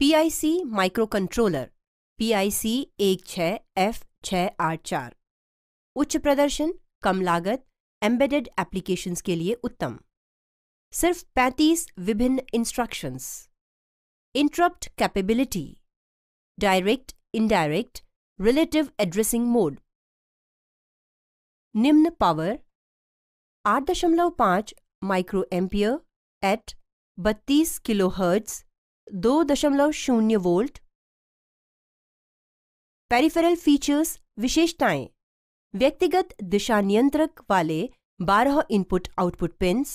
PIC आई PIC एक छ F छ आठ चार उच्च प्रदर्शन कम लागत एम्बेडेड एप्लीकेशंस के लिए उत्तम सिर्फ 35 विभिन्न instructions interrupt capability direct indirect relative addressing mode निम्न power 8.5 micro ampere at 32 kilohertz दो दशमलव शून्य वोल्ट पेरिफेरल फीचर्स विशेषताएं व्यक्तिगत दिशा नियंत्रक वाले 12 input output pins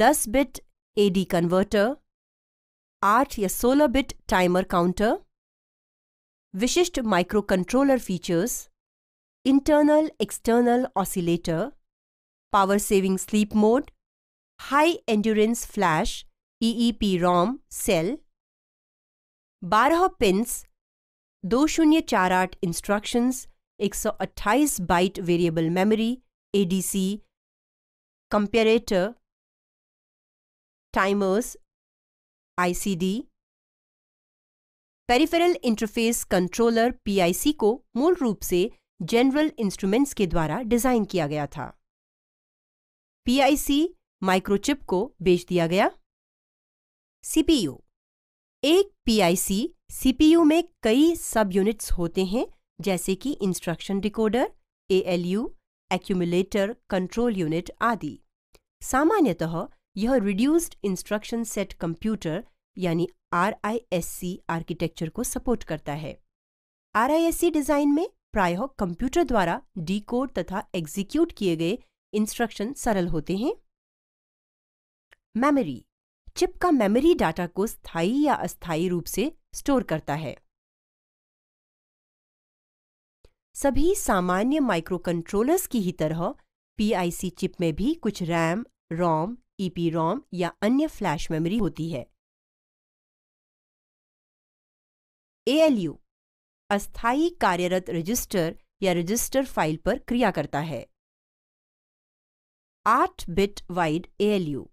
10 bit AD converter 8 या 16 बिट टाइमर काउंटर विशिष्ट micro controller features internal external oscillator power saving sleep mode high endurance flash EEPROM cell बारह पिंस दो शून्य चार आठ इंस्ट्रक्शंस एक सौ अट्ठाईस byte variable memory ADC comparator timers ICD peripheral interface controller PIC को मूल रूप से जनरल इंस्ट्रूमेंट्स के द्वारा डिजाइन किया गया था पीआईसी माइक्रोचिप को बेच दिया गया सीपीयू एक पीआईसी सीपीयू में कई सब यूनिट्स होते हैं जैसे कि instruction decoder ALU accumulator control unit आदि सामान्यतः यह रिड्यूस्ड इंस्ट्रक्शन सेट कंप्यूटर यानी आरआईएससी आर्किटेक्चर को सपोर्ट करता है आरआईएससी डिजाइन में प्रायः कंप्यूटर द्वारा डीकोड तथा एग्जीक्यूट किए गए इंस्ट्रक्शन सरल होते हैं मेमोरी चिप का मेमोरी डाटा को स्थायी या अस्थायी रूप से स्टोर करता है सभी सामान्य माइक्रोकंट्रोलर्स की ही तरह पीआईसी चिप में भी कुछ रैम रोम ईपी रोम या अन्य फ्लैश मेमोरी होती है एएलयू अस्थायी कार्यरत रजिस्टर या रजिस्टर फाइल पर क्रिया करता है आठ बिट वाइड एएलयू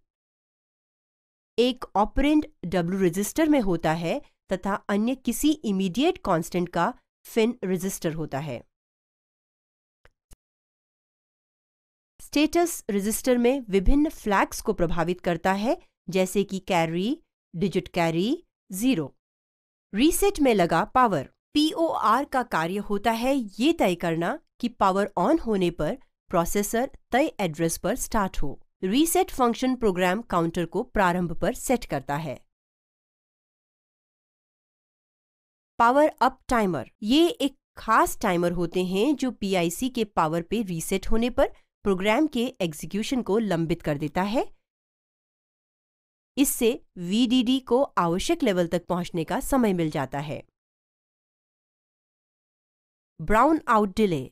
एक ऑपरेंड डब्ल्यू रजिस्टर में होता है तथा अन्य किसी इमीडिएट कांस्टेंट का फिन रजिस्टर होता है स्टेटस रजिस्टर में विभिन्न फ्लैग्स को प्रभावित करता है जैसे कि carry digit carry zero reset में लगा पावर पीओआर का कार्य होता है ये तय करना कि पावर ऑन होने पर प्रोसेसर तय एड्रेस पर स्टार्ट हो रीसेट फंक्शन प्रोग्राम काउंटर को प्रारंभ पर सेट करता है पावर अप टाइमर ये एक खास टाइमर होते हैं जो पीआईसी के पावर पे रीसेट होने पर प्रोग्राम के एग्जीक्यूशन को लंबित कर देता है इससे वीडीडी को आवश्यक लेवल तक पहुंचने का समय मिल जाता है ब्राउन आउट डिले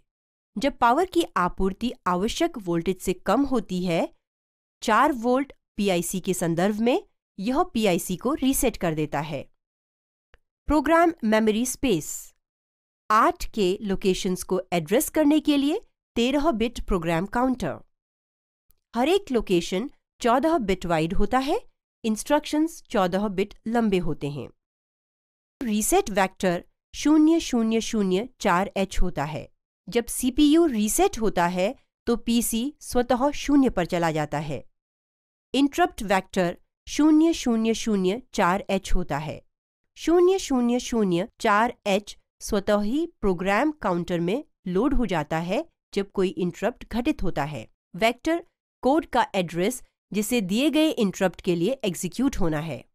जब पावर की आपूर्ति आवश्यक वोल्टेज से कम होती है चार वोल्ट पीआईसी के संदर्भ में यह पीआईसी को रीसेट कर देता है प्रोग्राम मेमोरी स्पेस आठ के लोकेशंस को एड्रेस करने के लिए तेरह बिट प्रोग्राम काउंटर हर एक लोकेशन चौदह बिट वाइड होता है इंस्ट्रक्शंस चौदह बिट लंबे होते हैं रीसेट वेक्टर शून्य शून्य शून्य चार एच होता है जब सीपीयू रीसेट होता है तो पीसी स्वतः शून्य पर चला जाता है इंटरप्ट वेक्टर शून्य शून्य शून्य चार एच होता है शून्य शून्य शून्य चार एच स्वतः ही प्रोग्राम काउंटर में लोड हो जाता है जब कोई इंटरप्ट घटित होता है वेक्टर कोड का एड्रेस जिसे दिए गए इंटरप्ट के लिए एग्जीक्यूट होना है